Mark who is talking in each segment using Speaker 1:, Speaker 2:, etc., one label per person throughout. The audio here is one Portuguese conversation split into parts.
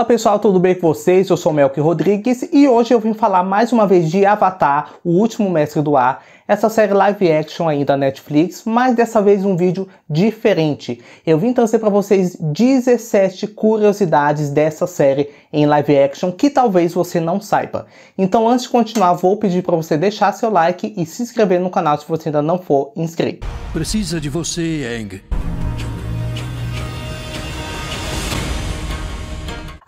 Speaker 1: Olá pessoal, tudo bem com vocês? Eu sou Melk Rodrigues e hoje eu vim falar mais uma vez de Avatar, o último mestre do ar, essa série live action aí da Netflix, mas dessa vez um vídeo diferente. Eu vim trazer para vocês 17 curiosidades dessa série em live action que talvez você não saiba. Então antes de continuar, vou pedir para você deixar seu like e se inscrever no canal se você ainda não for inscrito. Precisa de você, Eng.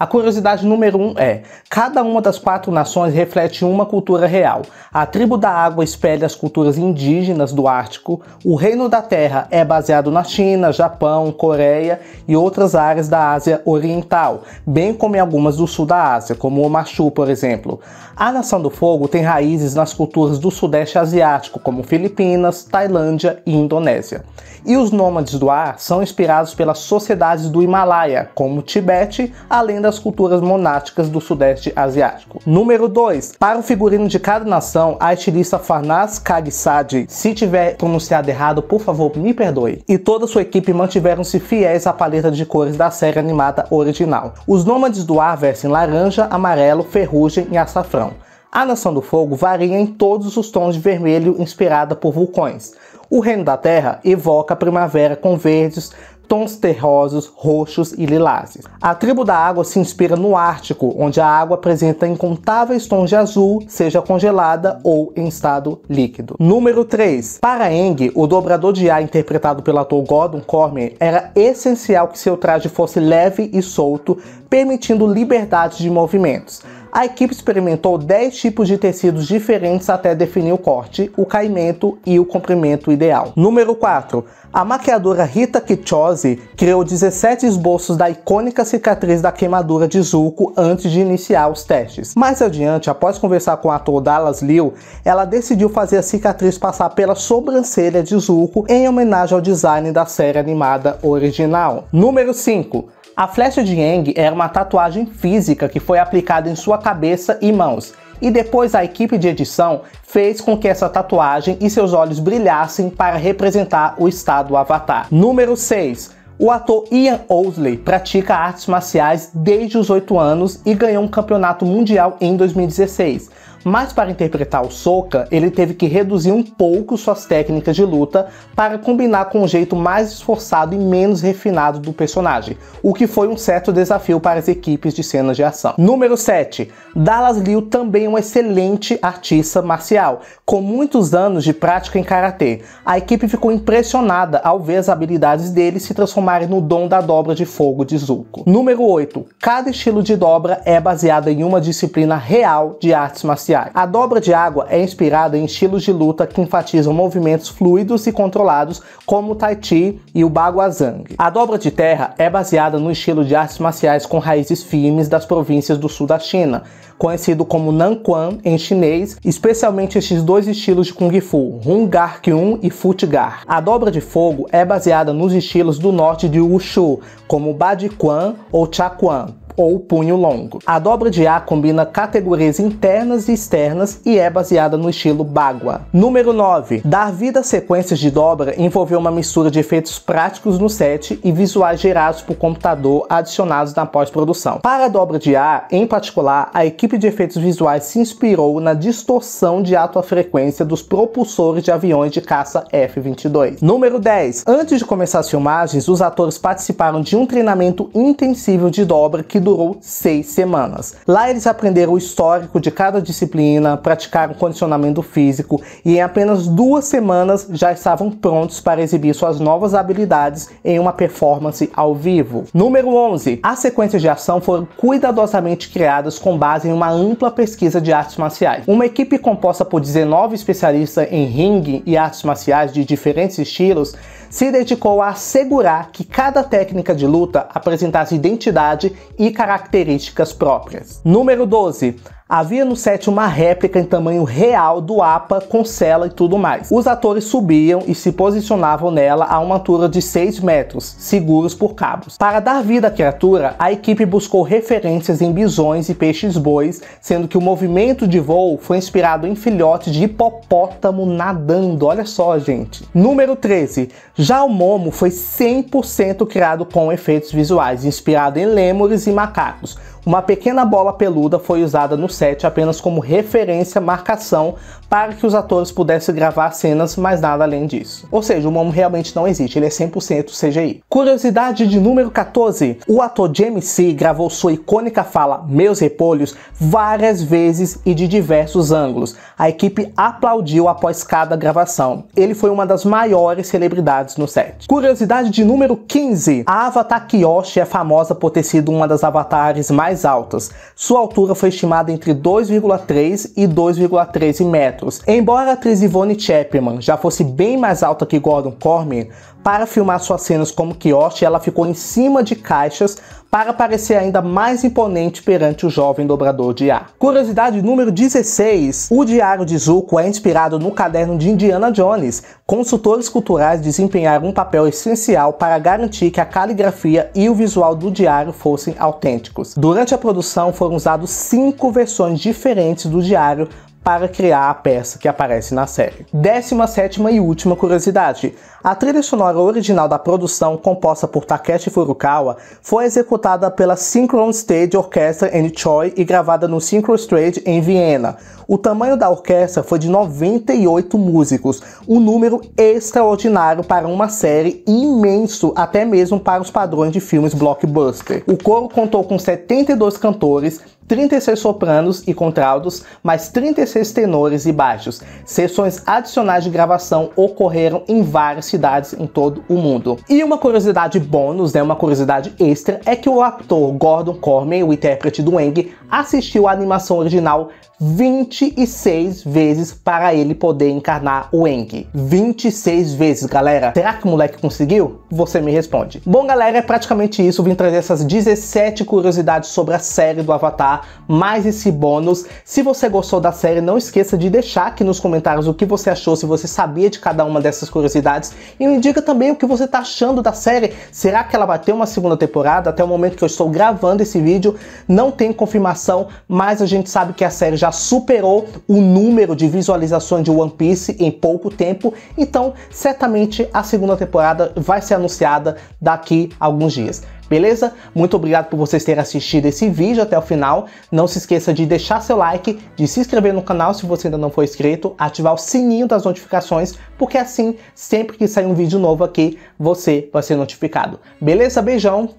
Speaker 1: A curiosidade número um é: cada uma das quatro nações reflete uma cultura real. A tribo da água espelha as culturas indígenas do Ártico, o reino da terra é baseado na China, Japão, Coreia e outras áreas da Ásia Oriental, bem como em algumas do sul da Ásia, como o Machu, por exemplo. A nação do fogo tem raízes nas culturas do sudeste asiático, como Filipinas, Tailândia e Indonésia. E os nômades do ar são inspirados pelas sociedades do Himalaia, como o Tibete, além das das culturas monásticas do Sudeste Asiático. Número 2. Para o figurino de cada nação, a estilista Farnaz Kagisadi, se tiver pronunciado errado, por favor, me perdoe. E toda sua equipe mantiveram-se fiéis à paleta de cores da série animada original. Os nômades do ar vestem laranja, amarelo, ferrugem e açafrão. A Nação do Fogo varia em todos os tons de vermelho inspirada por vulcões. O Reino da Terra evoca a primavera com verdes, tons terrosos, roxos e lilazes. A tribo da água se inspira no Ártico, onde a água apresenta incontáveis tons de azul, seja congelada ou em estado líquido. Número 3. Para Eng, o dobrador de ar interpretado pelo ator Gordon Cormier, era essencial que seu traje fosse leve e solto, permitindo liberdade de movimentos. A equipe experimentou 10 tipos de tecidos diferentes até definir o corte, o caimento e o comprimento ideal. Número 4. A maquiadora Rita Kichose criou 17 esboços da icônica cicatriz da queimadura de Zuko antes de iniciar os testes. Mais adiante, após conversar com o ator Dallas Liu, ela decidiu fazer a cicatriz passar pela sobrancelha de Zuko em homenagem ao design da série animada original. Número 5. A flecha de Yang era uma tatuagem física que foi aplicada em sua cabeça e mãos, e depois a equipe de edição fez com que essa tatuagem e seus olhos brilhassem para representar o estado Avatar. Número 6. O ator Ian Owsley pratica artes marciais desde os 8 anos e ganhou um campeonato mundial em 2016 mas para interpretar o Sokka, ele teve que reduzir um pouco suas técnicas de luta para combinar com o um jeito mais esforçado e menos refinado do personagem, o que foi um certo desafio para as equipes de cenas de ação. Número 7. Dallas Liu também é um excelente artista marcial, com muitos anos de prática em karatê. A equipe ficou impressionada ao ver as habilidades dele se transformarem no dom da dobra de fogo de Zuko. Número 8. Cada estilo de dobra é baseado em uma disciplina real de artes marciais marciais. A dobra de água é inspirada em estilos de luta que enfatizam movimentos fluidos e controlados, como o Tai Chi e o Baguazhang. A dobra de terra é baseada no estilo de artes marciais com raízes firmes das províncias do sul da China, conhecido como Nanquan em chinês, especialmente estes dois estilos de Kung Fu, Gar Kyun e Futgar. A dobra de fogo é baseada nos estilos do norte de Wushu, como Quan ou Quan, ou punho longo. A dobra de A combina categorias internas e externas e é baseada no estilo Bagua. Número 9. Dar vida a sequências de dobra envolveu uma mistura de efeitos práticos no set e visuais gerados por computador adicionados na pós-produção. Para a dobra de A, em particular, a equipe de efeitos visuais se inspirou na distorção de alta frequência dos propulsores de aviões de caça F-22. Número 10. Antes de começar as filmagens, os atores participaram de um treinamento intensivo de dobra que durou seis semanas. Lá eles aprenderam o histórico de cada disciplina, praticaram condicionamento físico e em apenas duas semanas já estavam prontos para exibir suas novas habilidades em uma performance ao vivo. Número 11. As sequências de ação foram cuidadosamente criadas com base em uma ampla pesquisa de artes marciais. Uma equipe composta por 19 especialistas em ringue e artes marciais de diferentes estilos se dedicou a assegurar que cada técnica de luta apresentasse identidade e características próprias. Número 12. Havia no set uma réplica em tamanho real do APA com cela e tudo mais. Os atores subiam e se posicionavam nela a uma altura de 6 metros, seguros por cabos. Para dar vida à criatura, a equipe buscou referências em bisões e peixes-bois, sendo que o movimento de voo foi inspirado em filhotes de hipopótamo nadando. Olha só, gente. Número 13. Já o Momo foi 100% criado com efeitos visuais, inspirado em lêmures e macacos. Uma pequena bola peluda foi usada no set apenas como referência, marcação, para que os atores pudessem gravar cenas, mas nada além disso. Ou seja, o Momo realmente não existe, ele é 100% CGI. Curiosidade de número 14. O ator James C. gravou sua icônica fala Meus Repolhos várias vezes e de diversos ângulos. A equipe aplaudiu após cada gravação. Ele foi uma das maiores celebridades no set. Curiosidade de número 15. A Avatar Kyoshi é famosa por ter sido uma das avatares mais mais altas. Sua altura foi estimada entre 2,3 e 2,13 metros. Embora a atriz Yvonne Chapman já fosse bem mais alta que Gordon Cormier, para filmar suas cenas como Kiosk, ela ficou em cima de caixas para parecer ainda mais imponente perante o jovem dobrador de ar. Curiosidade número 16. O Diário de Zuko é inspirado no caderno de Indiana Jones. Consultores culturais desempenharam um papel essencial para garantir que a caligrafia e o visual do diário fossem autênticos. Durante a produção foram usados cinco versões diferentes do diário para criar a peça que aparece na série. 17 e última curiosidade. A trilha sonora original da produção, composta por Takeshi Furukawa, foi executada pela Synchron Stage Orchestra em Choi e gravada no Synchro Stage em Viena. O tamanho da orquestra foi de 98 músicos, um número extraordinário para uma série imenso, até mesmo para os padrões de filmes blockbuster. O coro contou com 72 cantores, 36 sopranos e contraltos, mais 36 tenores e baixos. Sessões adicionais de gravação ocorreram em várias cidades em todo o mundo. E uma curiosidade bônus, né, uma curiosidade extra, é que o ator Gordon Corman, o intérprete do Eng, assistiu a animação original 26 vezes para ele poder encarnar o Eng. 26 vezes, galera. Será que o moleque conseguiu? Você me responde. Bom, galera, é praticamente isso. Vim trazer essas 17 curiosidades sobre a série do Avatar mais esse bônus. Se você gostou da série, não esqueça de deixar aqui nos comentários o que você achou, se você sabia de cada uma dessas curiosidades e me diga também o que você está achando da série. Será que ela vai ter uma segunda temporada? Até o momento que eu estou gravando esse vídeo, não tem confirmação, mas a gente sabe que a série já superou o número de visualizações de One Piece em pouco tempo, então certamente a segunda temporada vai ser anunciada daqui a alguns dias beleza? Muito obrigado por vocês terem assistido esse vídeo até o final. Não se esqueça de deixar seu like, de se inscrever no canal se você ainda não for inscrito, ativar o sininho das notificações, porque assim, sempre que sair um vídeo novo aqui, você vai ser notificado. Beleza? Beijão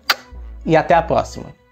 Speaker 1: e até a próxima!